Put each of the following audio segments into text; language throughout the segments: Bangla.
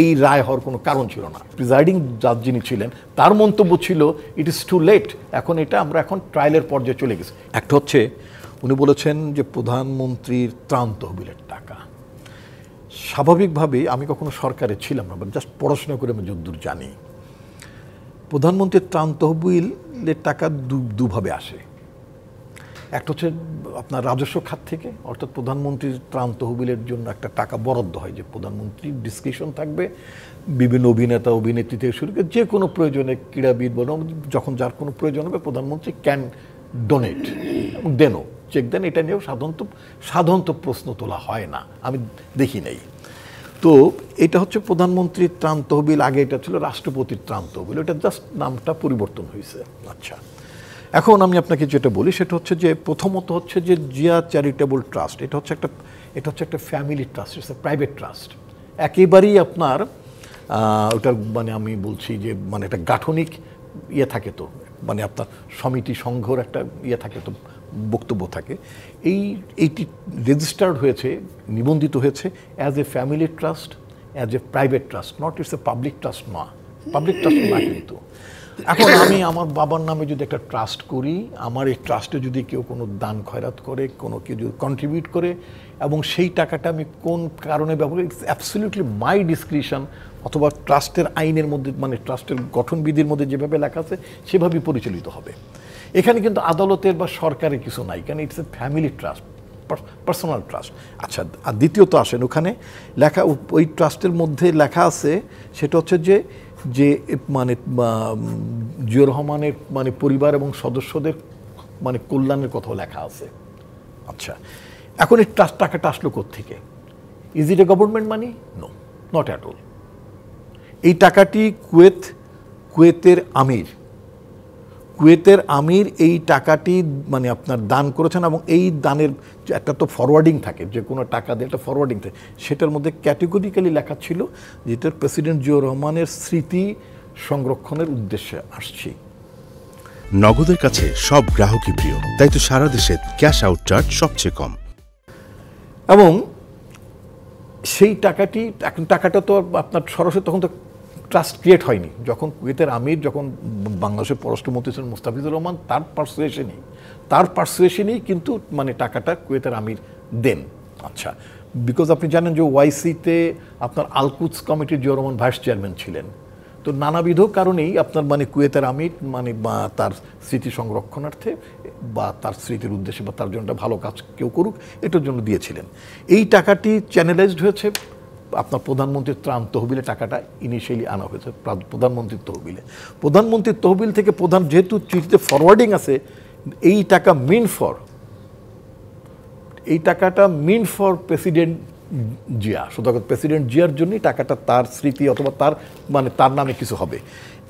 এই রায় হওয়ার কোনো কারণ ছিল না প্রিজাইডিং জাজ যিনি ছিলেন তার মন্তব্য ছিল ইট ইজ টু লেট এখন এটা আমরা এখন ট্রায়ালের পর্যায়ে চলে গেছি একটা হচ্ছে উনি বলেছেন যে প্রধানমন্ত্রীর ত্রাণ তহবিলের টাকা স্বাভাবিকভাবে আমি কখনো সরকারে ছিলাম না বাট জাস্ট পড়াশোনা করে আমি যদ্দূর জানি প্রধানমন্ত্রীর ত্রাণ তহবিলের টাকা দুভাবে আসে একটা হচ্ছে আপনার রাজস্ব খাত থেকে অর্থাৎ প্রধানমন্ত্রীর ত্রাণ তহবিলের জন্য একটা টাকা বরাদ্দ হয় যে প্রধানমন্ত্রীর ডিসক্রিপশন থাকবে বিভিন্ন অভিনেতা অভিনেত্রী থেকে শুরু করে যে কোনো প্রয়োজনে ক্রীড়াবিদ বলো যখন যার কোনো প্রয়োজন হবে প্রধানমন্ত্রী ক্যান ডোনেট দেনও চেক দেন এটা নিয়েও সাধারণত সাধারণত প্রশ্ন তোলা হয় না আমি দেখি নাই তো এটা হচ্ছে প্রধানমন্ত্রীর ত্রাণ তহবিল আগে এটা ছিল রাষ্ট্রপতির ত্রাণ তহবিল এটা জাস্ট নামটা পরিবর্তন হয়েছে আচ্ছা এখন আমি আপনাকে যেটা বলি সেটা হচ্ছে যে প্রথমত হচ্ছে যে জিয়া চ্যারিটেবল ট্রাস্ট এটা হচ্ছে একটা এটা হচ্ছে একটা family trust it's private trust একেবারেই আপনার ওটার মানে আমি বলছি যে মানে একটা গাঠনিক ইয়ে থাকে তো মানে আপনার সমিতি সংঘর একটা ইয়ে থাকে তো বক্তব্য থাকে এই এইটি রেজিস্টার্ড হয়েছে নিবন্ধিত হয়েছে as a family trust as a private trust not it's a public trust নয় পাবলিক ট্রাস্ট না কিন্তু এখন আমি আমার বাবার নামে যদি একটা ট্রাস্ট করি আমার এই ট্রাস্টে যদি কেউ কোনো দান খয়রাত করে কোনো কেউ যদি কন্ট্রিবিউট করে এবং সেই টাকাটা আমি কোন কারণে ব্যবহার করি ইটস অ্যাবসলিউটলি মাই ডিসক্রিপশন অথবা ট্রাস্টের আইনের মধ্যে মানে ট্রাস্টের গঠনবিধির মধ্যে যেভাবে লেখা আছে সেভাবেই পরিচালিত হবে এখানে কিন্তু আদালতের বা সরকারের কিছু নাই কারণ it's a family trust personal trust আচ্ছা আর দ্বিতীয়ত আসেন ওখানে লেখা ওই ট্রাস্টের মধ্যে লেখা আছে সেটা হচ্ছে যে যে মানে জিয়র রহমানের মানে পরিবার এবং সদস্যদের মানে কল্যাণের কথাও লেখা আছে আচ্ছা এখন এই ট্রাস্ট টাকাটা আসলো থেকে is it a government money no not at all এই টাকাটি কুয়েত কুয়েতের আমির কুয়েতের আমির এই টাকাটি মানে আপনার দান করেছেন এবং এই দানের একটা তো ফরওয়ার্ডিং থাকে যে কোনো টাকা দিয়ে একটা ফরওয়ার্ডিং থাকে সেটার মধ্যে ক্যাটেগরিক্যালি লেখা ছিল যেটার প্রেসিডেন্ট জিয়াউর রহমানের স্মৃতি সংরক্ষণের উদ্দেশ্যে আসছি নগদের কাছে সব গ্রাহকই প্রিয় তাই তো সারা দেশে ক্যাশ আউট চার্জ সবচেয়ে কম এবং সেই টাকাটি এখন টাকাটা তো আপনার সরাসরি তখন তো ট্রাস্ট ক্রিয়েট হয়নি যখন কুয়েতের আমির যখন বাংলাদেশের পররাষ্ট্রমন্ত্রী ছিলেন মুস্তাফিজুর রহমান তার পার্সুয়েশনেই তার পার্সুয়েশনেই কিন্তু মানে টাকাটা কুয়েতের আমির দেন আচ্ছা বিকজ আপনি জানেন যে ওয়াইসিতে আপনার আলকুচ কমিটির জিয়া রহমান ভাইস চেয়ারম্যান ছিলেন তো নানাবিধ কারণেই আপনার মানে কুয়েতের আমির মানে বা তার স্মৃতি সংরক্ষণার্থে বা তার স্মৃতির উদ্দেশ্যে বা তার জন্য ভালো কাজ কেউ করুক এটার জন্য দিয়েছিলেন এই টাকাটি চ্যানেলাইজড হয়েছে আপনার প্রধানমন্ত্রীর ত্রাণ তহবিলে টাকাটা ইনিশিয়ালি আনা হয়েছে প্রধানমন্ত্রীর তহবিলে প্রধানমন্ত্রীর তহবিল থেকে প্রধান যেহেতু চিঠিতে ফরওয়ার্ডিং আছে এই টাকা মিন ফর এই টাকাটা মিন ফর প্রেসিডেন্ট জিয়া সুতরাং প্রেসিডেন্ট জিয়ার জন্যই টাকাটা তার স্মৃতি অথবা তার মানে তার নামে কিছু হবে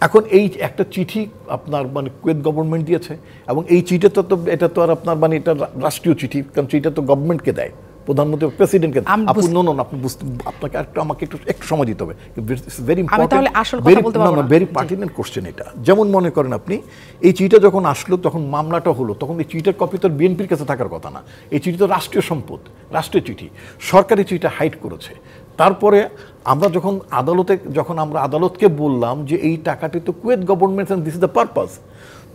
এখন এই একটা চিঠি আপনার মানে কুয়েত গভর্নমেন্ট দিয়েছে এবং এই চিঠিটা তো এটা তো আর আপনার মানে এটা রাষ্ট্রীয় চিঠি কারণ চিঠিটা তো গভর্নমেন্টকে দেয় প্রধানমন্ত্রী প্রেসিডেন্টকে আপনি নো নো আপনি বুঝতে আপনাকে একটু আমাকে একটু একটু সময় দিতে হবে very important very pertinent question এটা যেমন মনে করেন আপনি এই চিঠিটা যখন আসলো তখন মামলাটা হলো তখন এই চিঠিটার কপি তো বিএনপির কাছে থাকার কথা না এই চিঠি তো রাষ্ট্রীয় সম্পদ রাষ্ট্রীয় চিঠি সরকারি চিঠিটা হাইট করেছে তারপরে আমরা যখন আদালতে যখন আমরা আদালতকে বললাম যে এই টাকাটি তো Kuwait government this is the purpose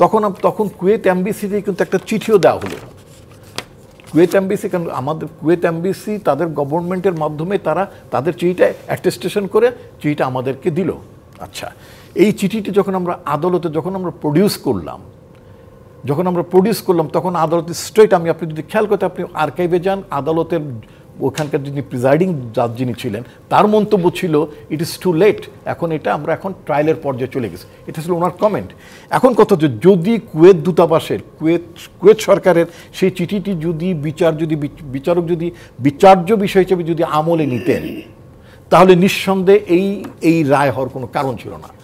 তখন তখন কুয়েত এমবিসিতে কিন্তু একটা চিঠিও দেওয়া হলো কুয়েত এমবিসি কেন আমাদের কুয়েত এমবিসি তাদের গভর্নমেন্টের মাধ্যমে তারা তাদের চিঠিটা অ্যাটেস্টেশন করে চিঠিটা আমাদেরকে দিল আচ্ছা এই চিঠিটি যখন আমরা আদালতে যখন আমরা প্রডিউস করলাম যখন আমরা প্রডিউস করলাম তখন আদালতে স্ট্রেট আমি আপনি যদি খেয়াল করতে আপনি আর্কাইভে যান আদালতের ওখানকার যিনি প্রিজাইডিং জাজ যিনি ছিলেন তার মন্তব্য ছিল ইট ইজ টু লেট এখন এটা আমরা এখন ট্রায়ালের পর্যায়ে চলে গেছি এটা ছিল ওনার কমেন্ট এখন কথা হচ্ছে যদি কুয়েত দূতাবাসের কুয়েত কুয়েত সরকারের সেই চিঠিটি যদি বিচার যদি বিচারক যদি বিচার্য বিষয় হিসেবে যদি আমলে নিতেন তাহলে নিঃসন্দেহে এই এই রায় হওয়ার কোনো কারণ ছিল না